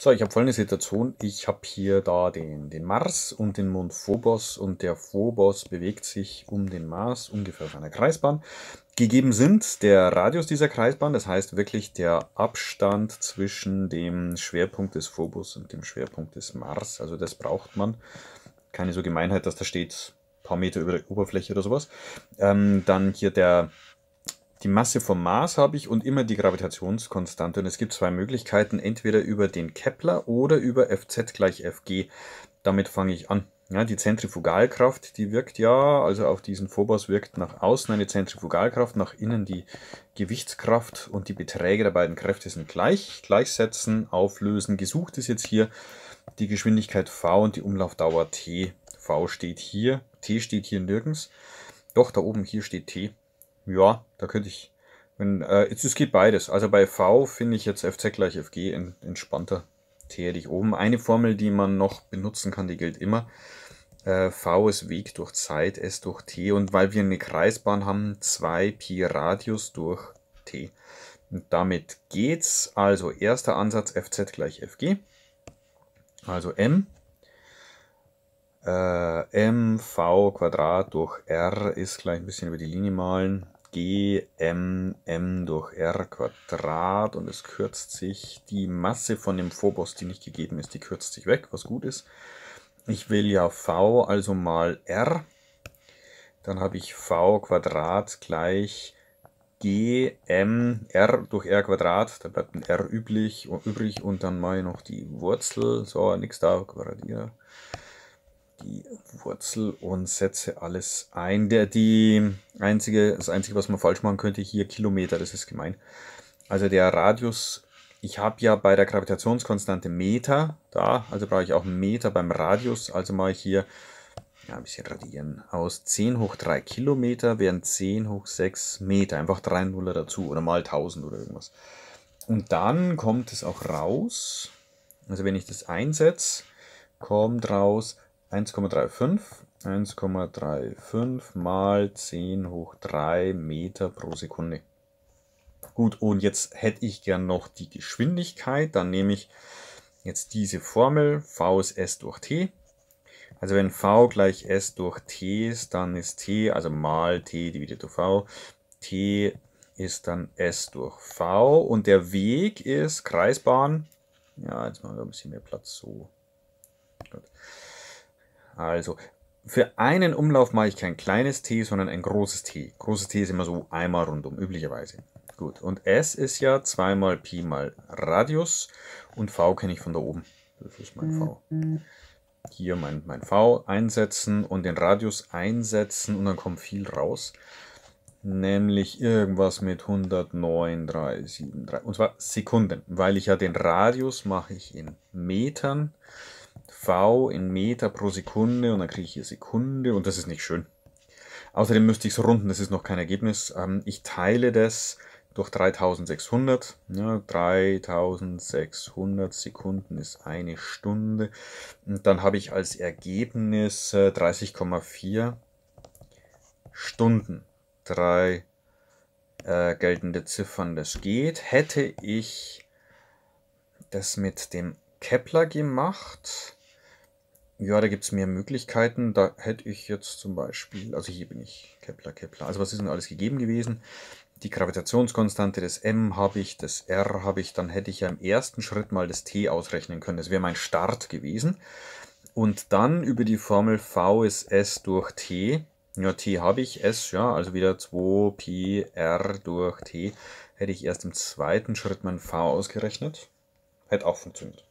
So, ich habe folgende Situation. Ich habe hier da den, den Mars und den Mond Phobos und der Phobos bewegt sich um den Mars ungefähr auf einer Kreisbahn. Gegeben sind der Radius dieser Kreisbahn, das heißt wirklich der Abstand zwischen dem Schwerpunkt des Phobos und dem Schwerpunkt des Mars. Also das braucht man. Keine so Gemeinheit, dass da steht paar Meter über der Oberfläche oder sowas. Ähm, dann hier der die Masse vom Mars habe ich und immer die Gravitationskonstante. Und es gibt zwei Möglichkeiten, entweder über den Kepler oder über Fz gleich Fg. Damit fange ich an. Ja, die Zentrifugalkraft, die wirkt ja, also auf diesen Phobos wirkt nach außen eine Zentrifugalkraft, nach innen die Gewichtskraft und die Beträge der beiden Kräfte sind gleich. Gleichsetzen, auflösen. Gesucht ist jetzt hier die Geschwindigkeit v und die Umlaufdauer t. v steht hier, t steht hier nirgends. Doch, da oben hier steht t ja, da könnte ich. Wenn, äh, es geht beides. Also bei V finde ich jetzt FZ gleich FG entspannter. T hätte ich oben. Eine Formel, die man noch benutzen kann, die gilt immer. Äh, v ist Weg durch Zeit, S durch T. Und weil wir eine Kreisbahn haben, 2 Pi Radius durch T. Und damit geht's. Also erster Ansatz Fz gleich Fg. Also M. Äh, M Quadrat durch R ist gleich ein bisschen über die Linie malen gmm durch r Quadrat und es kürzt sich die Masse von dem Phobos, die nicht gegeben ist, die kürzt sich weg, was gut ist. Ich will ja v also mal r, dann habe ich v Quadrat gleich gm durch r Quadrat, da bleibt ein r üblich, übrig und dann mache ich noch die Wurzel, so nichts da, Quadratier die Wurzel und setze alles ein. Der, die einzige, das Einzige, was man falsch machen könnte, hier Kilometer, das ist gemein. Also der Radius, ich habe ja bei der Gravitationskonstante Meter da, also brauche ich auch Meter beim Radius, also mache ich hier ja, ein bisschen radieren. Aus 10 hoch 3 Kilometer wären 10 hoch 6 Meter. Einfach 3 Nuller dazu oder mal 1000 oder irgendwas. Und dann kommt es auch raus. Also wenn ich das einsetze, kommt raus 1,35. 1,35 mal 10 hoch 3 Meter pro Sekunde. Gut, und jetzt hätte ich gern noch die Geschwindigkeit. Dann nehme ich jetzt diese Formel, v ist s durch t. Also wenn v gleich s durch t ist, dann ist t, also mal t dividiert durch v, t ist dann s durch v. Und der Weg ist Kreisbahn. Ja, jetzt machen wir ein bisschen mehr Platz so. Gut. Also, für einen Umlauf mache ich kein kleines T, sondern ein großes T. Großes T ist immer so einmal rundum, üblicherweise. Gut, und S ist ja 2 mal Pi mal Radius und V kenne ich von da oben. Das ist mein V. Mhm. Hier mein, mein V einsetzen und den Radius einsetzen und dann kommt viel raus. Nämlich irgendwas mit 109, 3, 7, 3, Und zwar Sekunden, weil ich ja den Radius mache ich in Metern. V in Meter pro Sekunde und dann kriege ich hier Sekunde und das ist nicht schön. Außerdem müsste ich es runden, das ist noch kein Ergebnis. Ähm, ich teile das durch 3600. Ja, 3600 Sekunden ist eine Stunde. Und dann habe ich als Ergebnis 30,4 äh, Stunden. Drei äh, geltende Ziffern, das geht. Hätte ich das mit dem Kepler gemacht, ja, da gibt es mehr Möglichkeiten. Da hätte ich jetzt zum Beispiel, also hier bin ich, Kepler, Kepler. Also was ist denn alles gegeben gewesen? Die Gravitationskonstante des M habe ich, des R habe ich, dann hätte ich ja im ersten Schritt mal das T ausrechnen können. Das wäre mein Start gewesen. Und dann über die Formel V ist S durch T. Ja, T habe ich, S, ja, also wieder 2Pi R durch T. Hätte ich erst im zweiten Schritt mein V ausgerechnet. Hätte auch funktioniert.